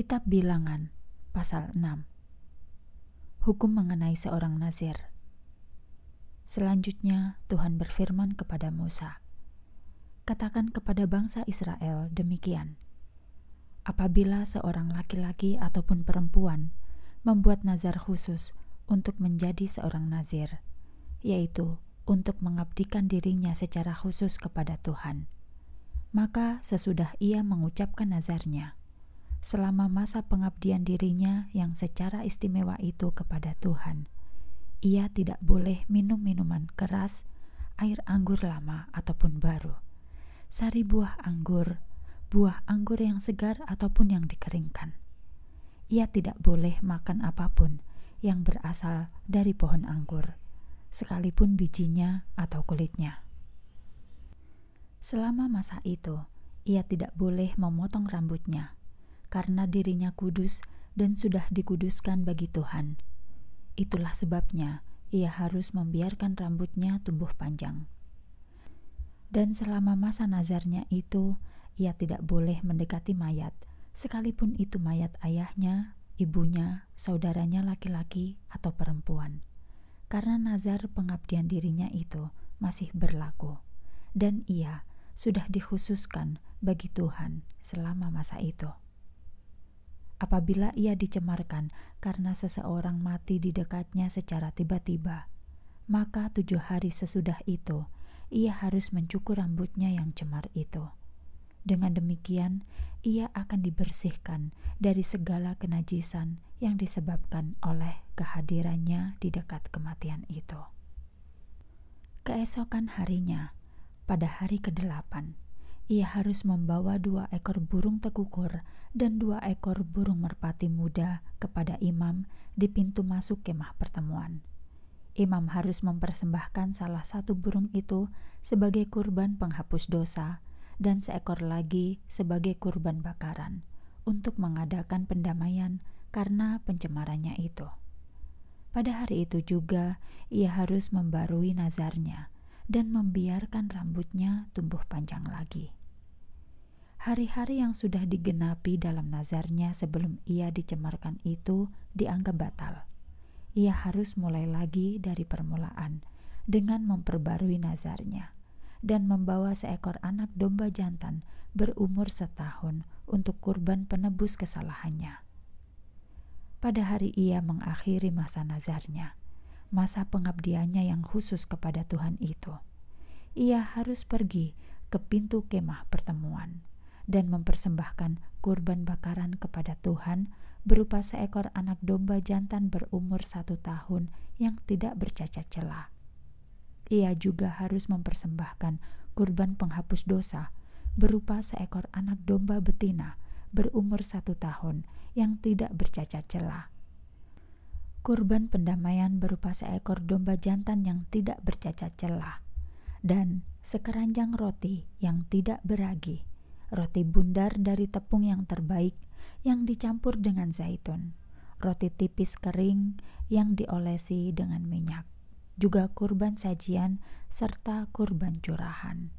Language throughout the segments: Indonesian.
Kitab Bilangan pasal 6 Hukum mengenai seorang Nazir Selanjutnya Tuhan berfirman kepada Musa Katakan kepada bangsa Israel demikian Apabila seorang laki-laki ataupun perempuan membuat nazar khusus untuk menjadi seorang nazir yaitu untuk mengabdikan dirinya secara khusus kepada Tuhan maka sesudah ia mengucapkan nazarnya selama masa pengabdian dirinya yang secara istimewa itu kepada Tuhan. Ia tidak boleh minum minuman keras, air anggur lama ataupun baru, sari buah anggur, buah anggur yang segar ataupun yang dikeringkan. Ia tidak boleh makan apapun yang berasal dari pohon anggur, sekalipun bijinya atau kulitnya. Selama masa itu, ia tidak boleh memotong rambutnya karena dirinya kudus dan sudah dikuduskan bagi Tuhan. Itulah sebabnya ia harus membiarkan rambutnya tumbuh panjang. Dan selama masa nazarnya itu, ia tidak boleh mendekati mayat, sekalipun itu mayat ayahnya, ibunya, saudaranya laki-laki atau perempuan. Karena nazar pengabdian dirinya itu masih berlaku, dan ia sudah dikhususkan bagi Tuhan selama masa itu apabila ia dicemarkan karena seseorang mati di dekatnya secara tiba-tiba. Maka tujuh hari sesudah itu, ia harus mencukur rambutnya yang cemar itu. Dengan demikian, ia akan dibersihkan dari segala kenajisan yang disebabkan oleh kehadirannya di dekat kematian itu. Keesokan harinya, pada hari ke-8, ia harus membawa dua ekor burung tekukur dan dua ekor burung merpati muda kepada imam di pintu masuk kemah pertemuan. Imam harus mempersembahkan salah satu burung itu sebagai kurban penghapus dosa dan seekor lagi sebagai kurban bakaran untuk mengadakan pendamaian karena pencemarannya itu. Pada hari itu juga ia harus membarui nazarnya dan membiarkan rambutnya tumbuh panjang lagi hari-hari yang sudah digenapi dalam nazarnya sebelum ia dicemarkan itu dianggap batal. Ia harus mulai lagi dari permulaan dengan memperbarui nazarnya dan membawa seekor anak domba jantan berumur setahun untuk kurban penebus kesalahannya. Pada hari ia mengakhiri masa nazarnya, masa pengabdiannya yang khusus kepada Tuhan itu. Ia harus pergi ke pintu kemah pertemuan dan mempersembahkan kurban bakaran kepada Tuhan berupa seekor anak domba jantan berumur satu tahun yang tidak bercacat celah. Ia juga harus mempersembahkan kurban penghapus dosa berupa seekor anak domba betina berumur satu tahun yang tidak bercacat celah. Kurban pendamaian berupa seekor domba jantan yang tidak bercacat celah dan sekeranjang roti yang tidak beragi roti bundar dari tepung yang terbaik yang dicampur dengan zaitun, roti tipis kering yang diolesi dengan minyak, juga kurban sajian serta kurban curahan.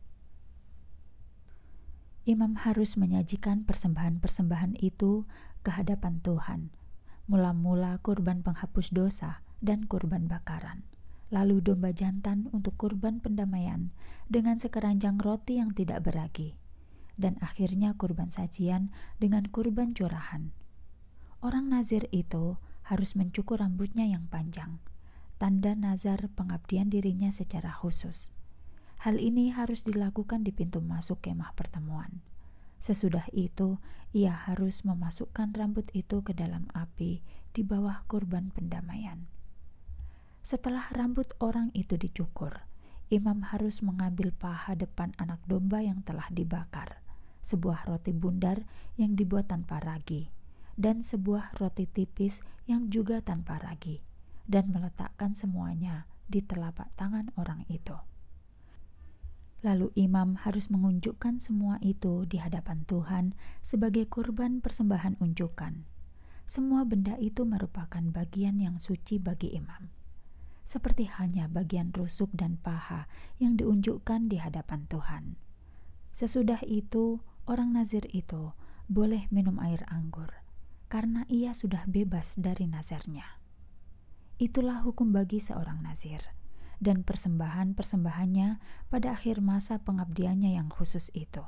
Imam harus menyajikan persembahan-persembahan itu ke hadapan Tuhan, mula-mula kurban penghapus dosa dan kurban bakaran lalu domba jantan untuk kurban pendamaian dengan sekeranjang roti yang tidak beragi dan akhirnya kurban sajian dengan kurban curahan. Orang nazir itu harus mencukur rambutnya yang panjang, tanda nazar pengabdian dirinya secara khusus. Hal ini harus dilakukan di pintu masuk kemah pertemuan. Sesudah itu, ia harus memasukkan rambut itu ke dalam api di bawah kurban pendamaian. Setelah rambut orang itu dicukur, imam harus mengambil paha depan anak domba yang telah dibakar sebuah roti bundar yang dibuat tanpa ragi, dan sebuah roti tipis yang juga tanpa ragi, dan meletakkan semuanya di telapak tangan orang itu. Lalu imam harus mengunjukkan semua itu di hadapan Tuhan sebagai kurban persembahan unjukan. Semua benda itu merupakan bagian yang suci bagi imam. Seperti halnya bagian rusuk dan paha yang diunjukkan di hadapan Tuhan. Sesudah itu, orang Nazir itu boleh minum air anggur karena ia sudah bebas dari nazarnya. Itulah hukum bagi seorang Nazir dan persembahan-persembahannya pada akhir masa pengabdiannya yang khusus itu.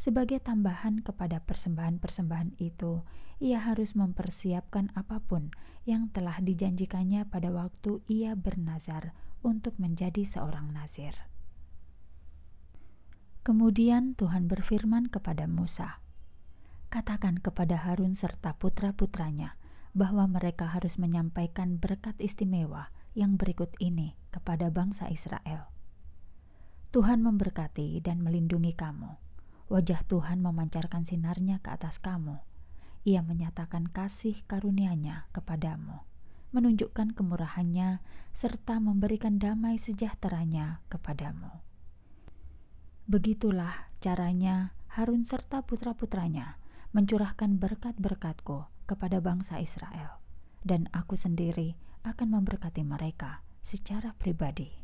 Sebagai tambahan kepada persembahan-persembahan itu, ia harus mempersiapkan apapun yang telah dijanjikannya pada waktu ia bernazar untuk menjadi seorang nazir. Kemudian Tuhan berfirman kepada Musa, "Katakan kepada Harun serta putra-putranya bahwa mereka harus menyampaikan berkat istimewa yang berikut ini kepada bangsa Israel: Tuhan memberkati dan melindungi kamu. Wajah Tuhan memancarkan sinarnya ke atas kamu. Ia menyatakan kasih karunia-Nya kepadamu, menunjukkan kemurahannya, serta memberikan damai sejahteranya kepadamu." Begitulah caranya Harun serta putra-putranya mencurahkan berkat-berkatku kepada bangsa Israel, dan aku sendiri akan memberkati mereka secara pribadi.